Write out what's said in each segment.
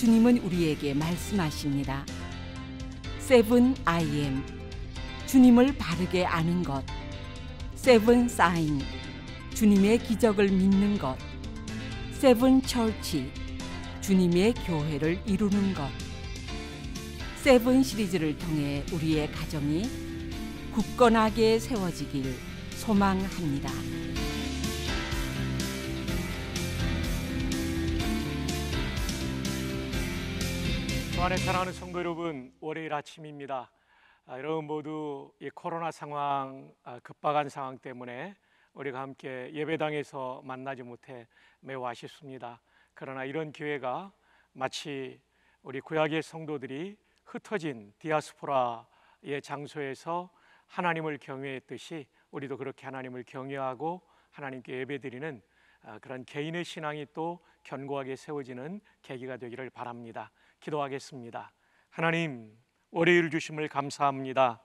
주님은 우리에게 말씀하십니다. 세븐 I am 주님을 바르게 아는 것 세븐 사인 주님의 기적을 믿는 것 세븐 철치 주님의 교회를 이루는 것 세븐 시리즈를 통해 우리의 가정이 굳건하게 세워지길 소망합니다. 주안의 사랑하는 성도 여러분, 월요일 아침입니다. 아, 여러분 모두 이 코로나 상황, 아, 급박한 상황 때문에 우리가 함께 예배당에서 만나지 못해 매우 아쉽습니다. 그러나 이런 기회가 마치 우리 구약의 성도들이 흩어진 디아스포라의 장소에서 하나님을 경외했듯이 우리도 그렇게 하나님을 경외하고 하나님께 예배드리는 아, 그런 개인의 신앙이 또 견고하게 세워지는 계기가 되기를 바랍니다. 기도하겠습니다. 하나님, 월요일 주심을 감사합니다.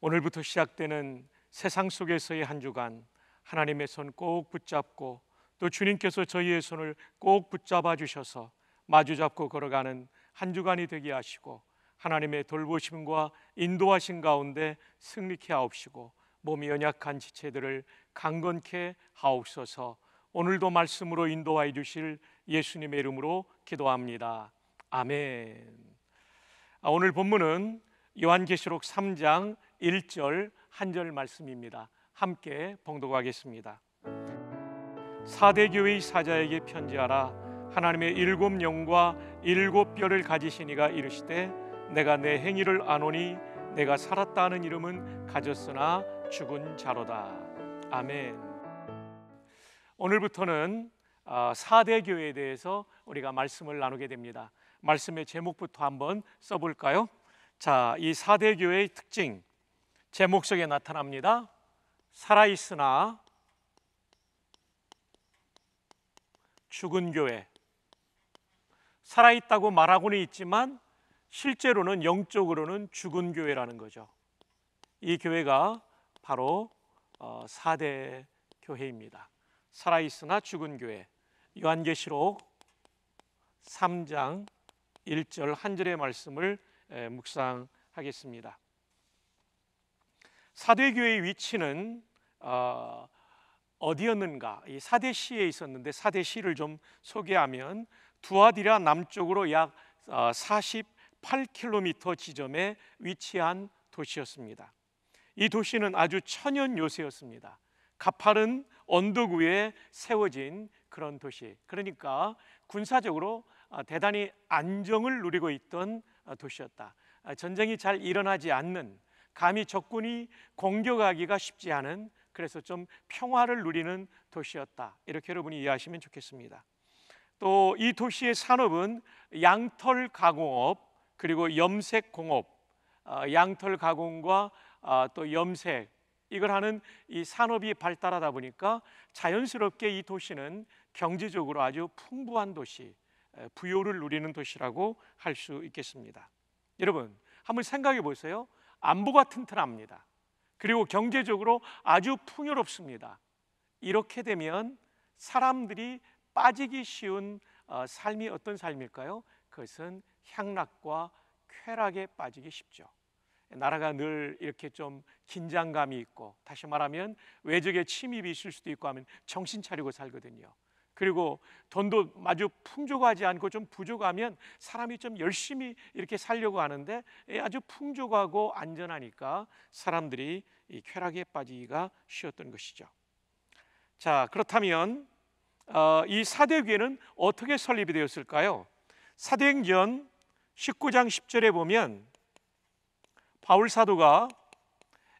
오늘부터 시작되는 세상 속에서의 한 주간 하나님의 손 꼭 붙잡고 또 주님께서 저희의 손을 꼭 붙잡아 주셔서 마주잡고 걸어가는 한 주간이 되게 하시고 하나님의 돌보심과 인도하신 가운데 승리케 하옵시고 몸이 연약한 지체들을 강건케 하옵소서 오늘도 말씀으로 인도하여 주실 예수님의 이름으로 기도합니다. 아멘. 아, 오늘 본문은 요한계시록 3장 1절 한절 말씀입니다. 함께 봉독하겠습니다. 사대 교의 사자에게 편지하라 하나님의 일곱 영과 일곱 뼈를 가지시니가 이르시되 내가 내 행위를 아노니 내가 살았다 는 이름은 가졌으나 죽은 자로다. 아멘. 오늘부터는 아, 사대 교에 대해서 우리가 말씀을 나누게 됩니다. 말씀의 제목부터 한번 써볼까요? 자, 이 사대 교회의 특징 제목 속에 나타납니다. 살아 있으나 죽은 교회. 살아 있다고 말하고는 있지만 실제로는 영적으로는 죽은 교회라는 거죠. 이 교회가 바로 어, 사대 교회입니다. 살아 있으나 죽은 교회. 요한계시록 3장 1절 한 절의 말씀을 묵상하겠습니다. 사대교의 위치는 어, 어디였는가? 이 사대시에 있었는데 사대시를 좀 소개하면 두아디라 남쪽으로 약 48km 어, 지점에 위치한 도시였습니다. 이 도시는 아주 천연 요새였습니다. 가파른 언덕 위에 세워진 그런 도시. 그러니까 군사적으로 어, 대단히 안정을 누리고 있던 어, 도시였다. 어, 전쟁이 잘 일어나지 않는 감히 적군이 공격하기가 쉽지 않은 그래서 좀 평화를 누리는 도시였다. 이렇게 여러분이 이해하시면 좋겠습니다. 또 이 도시의 산업은 양털 가공업 그리고 염색 공업, 양털 가공과 또 염색 이걸 하는 이 산업이 발달하다 보니까 자연스럽게 이 도시는 경제적으로 아주 풍부한 도시, 부요를 누리는 도시라고 할 수 있겠습니다. 여러분, 한번 생각해 보세요. 안보가 튼튼합니다. 그리고 경제적으로 아주 풍요롭습니다. 이렇게 되면 사람들이 빠지기 쉬운 어, 삶이 어떤 삶일까요? 그것은 향락과 쾌락에 빠지기 쉽죠. 나라가 늘 이렇게 좀 긴장감이 있고 다시 말하면 외적의 침입이 있을 수도 있고 하면 정신 차리고 살거든요. 그리고 돈도 아주 풍족하지 않고 좀 부족하면 사람이 좀 열심히 이렇게 살려고 하는데 예, 아주 풍족하고 안전하니까 사람들이 이 쾌락에 빠지기가 쉬웠던 것이죠. 자, 그렇다면 어, 이 사대교회는 어떻게 설립이 되었을까요? 사대행전 19장 10절에 보면 바울 사도가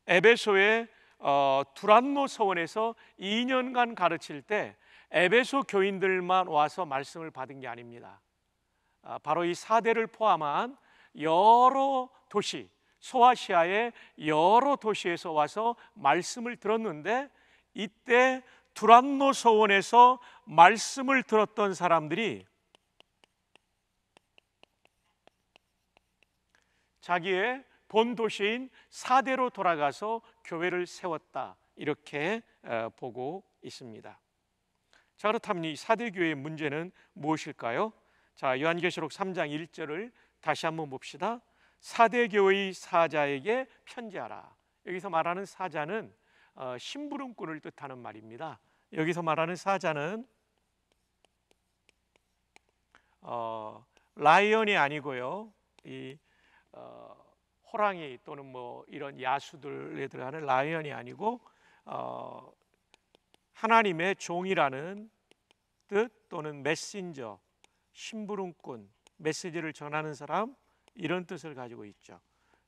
에베소의 어, 두란노 서원에서 2년간 가르칠 때 에베소 교인들만 와서 말씀을 받은 게 아닙니다. 아, 바로 이 사대를 포함한 여러 도시, 소아시아의 여러 도시에서 와서 말씀을 들었는데 이때 두란노 소원에서 말씀을 들었던 사람들이 자기의 본 도시인 사대로 돌아가서 교회를 세웠다 이렇게 어, 보고 있습니다. 자 그렇다면 이 사대교회의 문제는 무엇일까요? 자 요한계시록 3장 1절을 다시 한번 봅시다. 사대교의 사자에게 편지하라. 여기서 말하는 사자는 어, 심부름꾼을 뜻하는 말입니다. 여기서 말하는 사자는 어, 라이언이 아니고요. 이 어, 호랑이 또는 뭐 이런 야수들에 들어가는 라이언이 아니고 어, 하나님의 종이라는 뜻 또는 메신저, 심부름꾼, 메시지를 전하는 사람 이런 뜻을 가지고 있죠.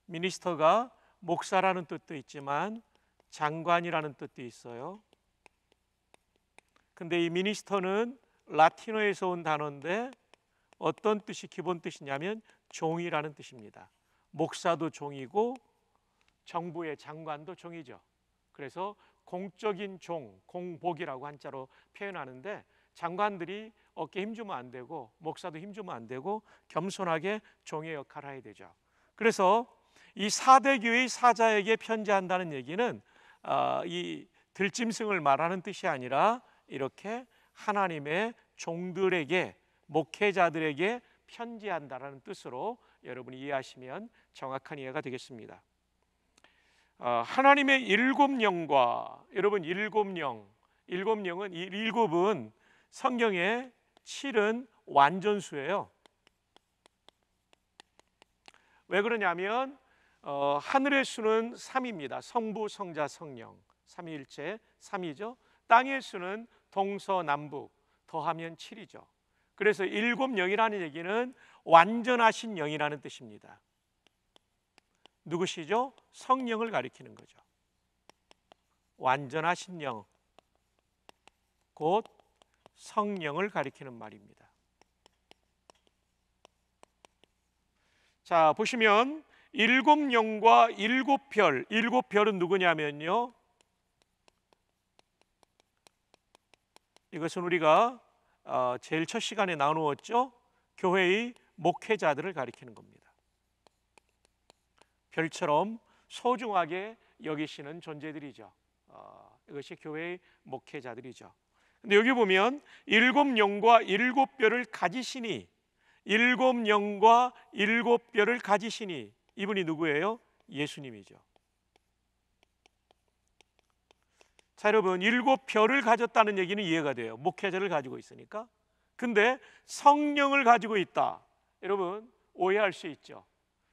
미니스터가 목사라는 뜻도 있지만 장관이라는 뜻도 있어요. 근데 이 미니스터는 라틴어에서 온 단어인데 어떤 뜻이 기본 뜻이냐면 종이라는 뜻입니다. 목사도 종이고 정부의 장관도 종이죠. 그래서 공적인 종, 공복이라고 한자로 표현하는데 장관들이 어깨 힘주면 안 되고 목사도 힘주면 안 되고 겸손하게 종의 역할을 해야 되죠. 그래서 이 사대 교의 사자에게 편지한다는 얘기는 어, 이 들짐승을 말하는 뜻이 아니라 이렇게 하나님의 종들에게 목회자들에게 편지한다라는 뜻으로 여러분이 이해하시면 정확한 이해가 되겠습니다. 어, 하나님의 일곱 영과 여러분 일곱 영 일곱 영은 일곱은 성경에 7은 완전수예요. 왜 그러냐면 어, 하늘의 수는 3입니다. 성부, 성자, 성령. 삼일체 3이죠. 땅의 수는 동서남북 더하면 7이죠. 그래서 일곱 영이라는 얘기는 완전하신 영이라는 뜻입니다. 누구시죠? 성령을 가리키는 거죠. 완전하신 영. 곧 성령을 가리키는 말입니다. 자, 보시면 일곱 영과 일곱 별, 일곱 별은 누구냐면요. 이것은 우리가 어, 제일 첫 시간에 나누었죠. 교회의 목회자들을 가리키는 겁니다. 별처럼 소중하게 여기시는 존재들이죠. 어, 이것이 교회의 목회자들이죠. 근데 여기 보면 일곱 영과 일곱 뼈를 가지시니 일곱 영과 일곱 뼈를 가지시니 이분이 누구예요? 예수님이죠. 자 여러분 일곱 뼈를 가졌다는 얘기는 이해가 돼요. 목회자를 가지고 있으니까. 근데 성령을 가지고 있다. 여러분 오해할 수 있죠.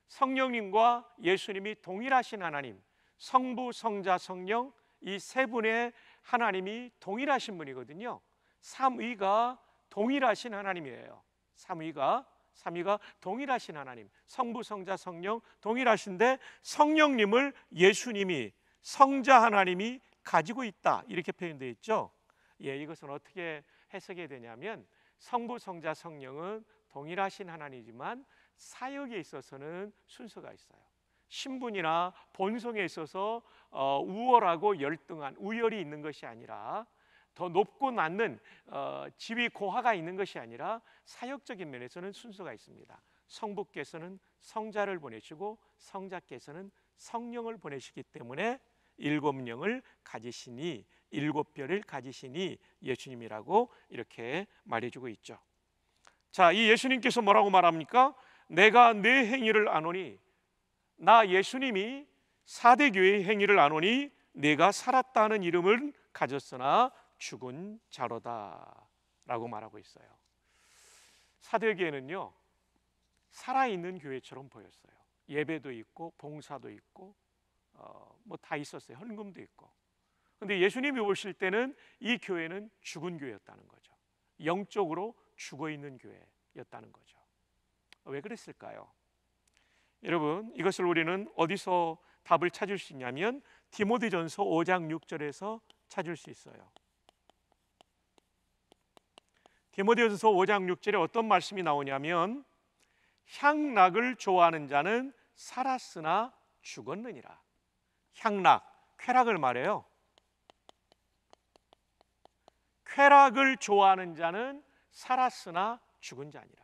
성령님과 예수님이 동일하신 하나님, 성부, 성자, 성령 이 세 분의 하나님이 동일하신 분이거든요. 삼위가 동일하신 하나님이에요. 삼위가 삼위가 동일하신 하나님, 성부, 성자, 성령 동일하신데 성령님을 예수님이 성자 하나님이 가지고 있다 이렇게 표현되어 있죠. 예, 이것은 어떻게 해석해 되냐면 성부, 성자, 성령은 동일하신 하나님이지만 사역에 있어서는 순서가 있어요. 신분이나 본성에 있어서 어, 우월하고 열등한 우열이 있는 것이 아니라 더 높고 낮는 어, 지위 고하가 있는 것이 아니라 사역적인 면에서는 순서가 있습니다. 성부께서는 성자를 보내시고 성자께서는 성령을 보내시기 때문에 일곱 영을 가지시니 일곱 별을 가지시니 예수님이라고 이렇게 말해주고 있죠. 자, 이 예수님께서 뭐라고 말합니까? 내가 내 행위를 아노니 나 예수님이 사대 교회의 행위를 안오니 내가 살았다는 이름을 가졌으나 죽은 자로다라고 말하고 있어요. 사대 교회는요. 살아 있는 교회처럼 보였어요. 예배도 있고 봉사도 있고 어, 뭐다 있었어요. 헌금도 있고. 근데 예수님이 오실 때는 이 교회는 죽은 교회였다는 거죠. 영적으로 죽어 있는 교회였다는 거죠. 왜 그랬을까요? 여러분 이것을 우리는 어디서 답을 찾을 수 있냐면 디모데전서 5장 6절에서 찾을 수 있어요. 디모데전서 5장 6절에 어떤 말씀이 나오냐면 향락을 좋아하는 자는 살았으나 죽었느니라. 향락, 쾌락을 말해요. 쾌락을 좋아하는 자는 살았으나 죽은 자니라.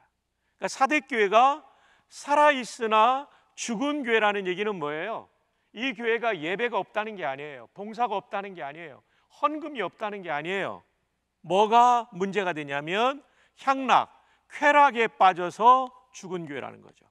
그러니까 사대 교회가 살아있으나 죽은 교회라는 얘기는 뭐예요? 이 교회가 예배가 없다는 게 아니에요. 봉사가 없다는 게 아니에요. 헌금이 없다는 게 아니에요. 뭐가 문제가 되냐면 향락, 쾌락에 빠져서 죽은 교회라는 거죠.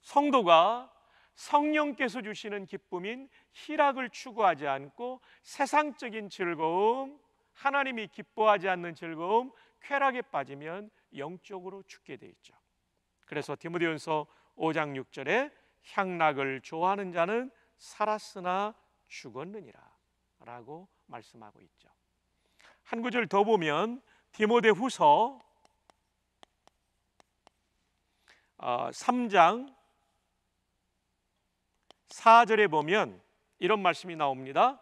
성도가 성령께서 주시는 기쁨인 희락을 추구하지 않고 세상적인 즐거움, 하나님이 기뻐하지 않는 즐거움, 쾌락에 빠지면 영적으로 죽게 돼 있죠. 그래서 디모데전서 5장 6절에 향락을 좋아하는 자는 살았으나 죽었느니라라고 말씀하고 있죠. 한 구절 더 보면 디모데후서 3장 아, 4절에 보면 이런 말씀이 나옵니다.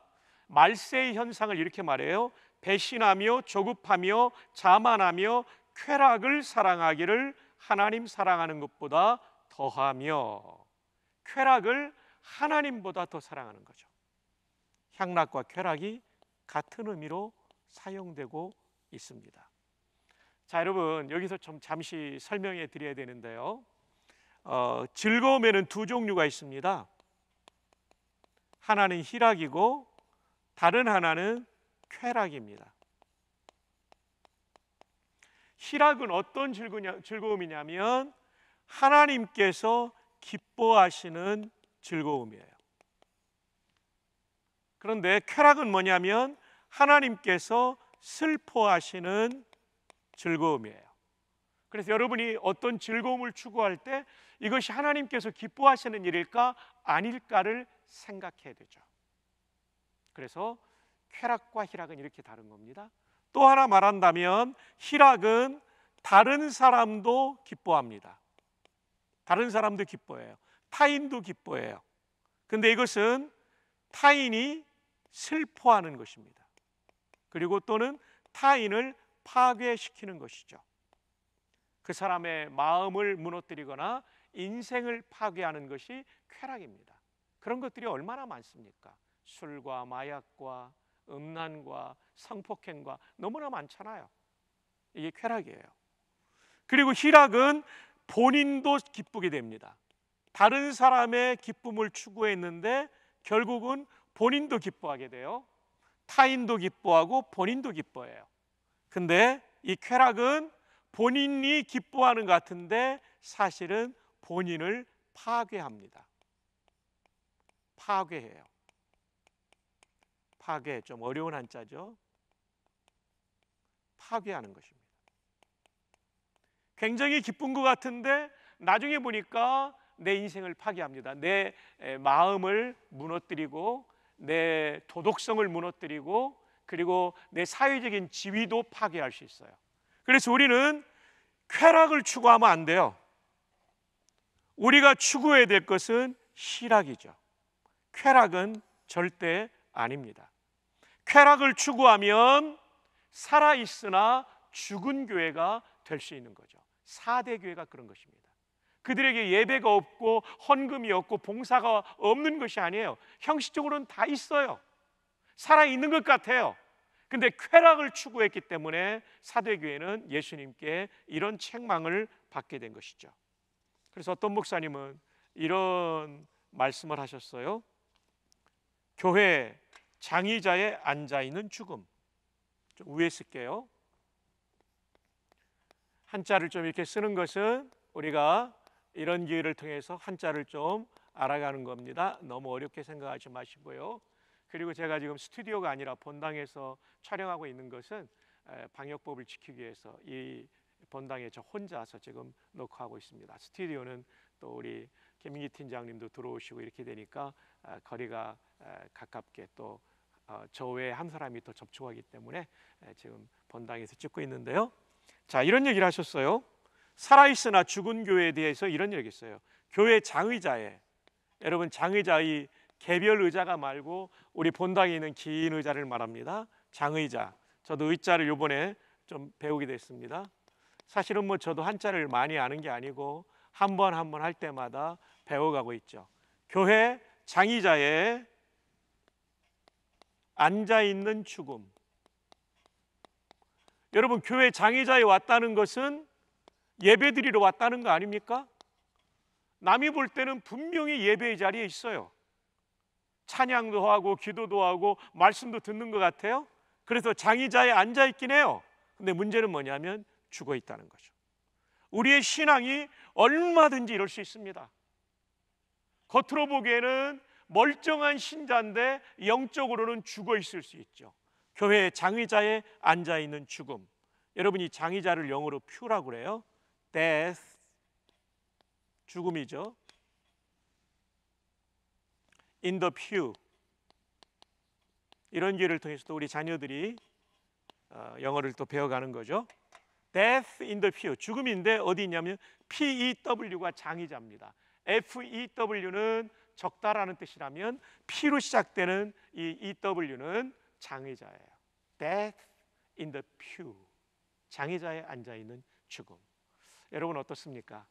말세의 현상을 이렇게 말해요. 배신하며 조급하며 자만하며 쾌락을 사랑하기를 하나님 사랑하는 것보다 더하며 쾌락을 하나님보다 더 사랑하는 거죠. 향락과 쾌락이 같은 의미로 사용되고 있습니다. 자, 여러분 여기서 좀 잠시 설명해 드려야 되는데요. 어, 즐거움에는 두 종류가 있습니다. 하나는 희락이고 다른 하나는 쾌락입니다. 희락은 어떤 즐거움이냐면 하나님께서 기뻐하시는 즐거움이에요. 그런데 쾌락은 뭐냐면 하나님께서 슬퍼하시는 즐거움이에요. 그래서 여러분이 어떤 즐거움을 추구할 때 이것이 하나님께서 기뻐하시는 일일까 아닐까를 생각해야 되죠. 그래서 쾌락과 희락은 이렇게 다른 겁니다. 또 하나 말한다면 희락은 다른 사람도 기뻐합니다. 다른 사람도 기뻐해요. 타인도 기뻐해요. 근데 이것은 타인이 슬퍼하는 것입니다. 그리고 또는 타인을 파괴시키는 것이죠. 그 사람의 마음을 무너뜨리거나 인생을 파괴하는 것이 쾌락입니다. 그런 것들이 얼마나 많습니까? 술과 마약과 음란과 성폭행과 너무나 많잖아요. 이게 쾌락이에요. 그리고 희락은 본인도 기쁘게 됩니다. 다른 사람의 기쁨을 추구했는데 결국은 본인도 기뻐하게 돼요. 타인도 기뻐하고 본인도 기뻐해요. 근데 이 쾌락은 본인이 기뻐하는 것 같은데 사실은 본인을 파괴합니다. 파괴해요. 파괴 좀 어려운 한자죠. 파괴하는 것입니다. 굉장히 기쁜 것 같은데 나중에 보니까 내 인생을 파괴합니다. 내 마음을 무너뜨리고 내 도덕성을 무너뜨리고 그리고 내 사회적인 지위도 파괴할 수 있어요. 그래서 우리는 쾌락을 추구하면 안 돼요. 우리가 추구해야 될 것은 희락이죠. 쾌락은 절대 아닙니다. 쾌락을 추구하면 살아있으나 죽은 교회가 될 수 있는 거죠. 4대 교회가 그런 것입니다. 그들에게 예배가 없고 헌금이 없고 봉사가 없는 것이 아니에요. 형식적으로는 다 있어요. 살아있는 것 같아요. 근데 쾌락을 추구했기 때문에 4대교회는 예수님께 이런 책망을 받게 된 것이죠. 그래서 어떤 목사님은 이런 말씀을 하셨어요. 교회 장의자에 앉아 있는 죽음. 좀 위에 쓸게요. 한자를 좀 이렇게 쓰는 것은 우리가 이런 기회를 통해서 한자를 좀 알아가는 겁니다. 너무 어렵게 생각하지 마시고요. 그리고 제가 지금 스튜디오가 아니라 본당에서 촬영하고 있는 것은 방역법을 지키기 위해서 이 본당에 저 혼자서 지금 녹화하고 있습니다. 스튜디오는 또 우리 김민기 팀장님도 들어오시고 이렇게 되니까 아, 거리가 가깝게 또 어, 저 외에 한 사람이 또 접촉하기 때문에 지금 본당에서 찍고 있는데요. 자 이런 얘기를 하셨어요. 살아있으나 죽은 교회에 대해서 이런 얘기 했어요. 교회 장의자에 여러분 장의자의 개별 의자가 말고 우리 본당에 있는 긴 의자를 말합니다. 장의자. 저도 의자를 요번에 좀 배우게 됐습니다. 사실은 뭐 저도 한자를 많이 아는 게 아니고 한 번 한 번 할 때마다 배워가고 있죠. 교회 장의자의 앉아 있는 죽음. 여러분 교회 장애자에 왔다는 것은 예배드리러 왔다는 거 아닙니까? 남이 볼 때는 분명히 예배의 자리에 있어요. 찬양도 하고 기도도 하고 말씀도 듣는 것 같아요. 그래서 장의자에 앉아 있긴 해요. 근데 문제는 뭐냐면 죽어 있다는 거죠. 우리의 신앙이 얼마든지 이럴 수 있습니다. 겉으로 보기에는 멀쩡한 신자인데 영적으로는 죽어 있을 수 있죠. 교회 장의자에 앉아 있는 죽음. 여러분이 장의자를 영어로 퓨라고 그래요. death 죽음이죠. in the pew 이런 기회를 통해서 또 우리 자녀들이 어, 영어를 또 배워가는 거죠. death in the pew 죽음인데 어디 있냐면 P E W가 장의자입니다. F E W는 적다라는 뜻이라면 P로 시작되는 이 EW는 장애자예요 Death in the pew. 장의자에 앉아 있는 죽음. 여러분 어떻습니까?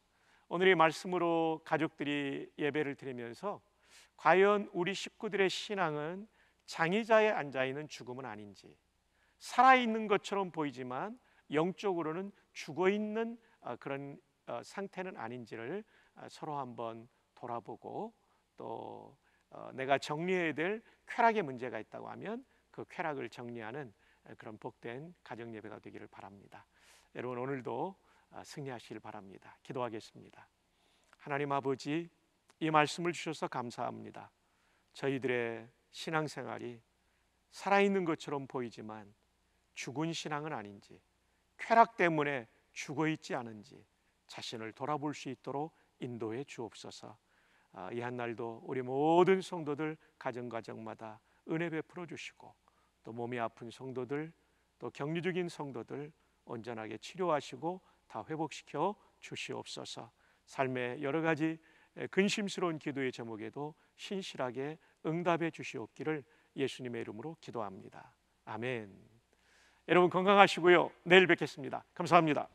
오늘의 말씀으로 가족들이 예배를 드리면서 과연 우리 식구들의 신앙은 장의자에 앉아 있는 죽음은 아닌지 살아 있는 것처럼 보이지만 영적으로는 죽어 있는 어, 그런 어, 상태는 아닌지를 어, 서로 한번 돌아보고 또 어, 내가 정리해야 될 쾌락의 문제가 있다고 하면 그 쾌락을 정리하는 그런 복된 가정 예배가 되기를 바랍니다. 여러분 오늘도 어, 승리하시길 바랍니다. 기도하겠습니다. 하나님 아버지 이 말씀을 주셔서 감사합니다. 저희들의 신앙생활이 살아있는 것처럼 보이지만 죽은 신앙은 아닌지 쾌락 때문에 죽어 있지 않은지 자신을 돌아볼 수 있도록 인도해 주옵소서. 아, 이 한날도 우리 모든 성도들 가정가정마다 은혜 베풀어 주시고 또 몸이 아픈 성도들 또 격리 중인 성도들 온전하게 치료하시고 다 회복시켜 주시옵소서 삶의 여러 가지 근심스러운 기도의 제목에도 신실하게 응답해 주시옵기를 예수님의 이름으로 기도합니다. 아멘. 여러분 건강하시고요. 내일 뵙겠습니다. 감사합니다.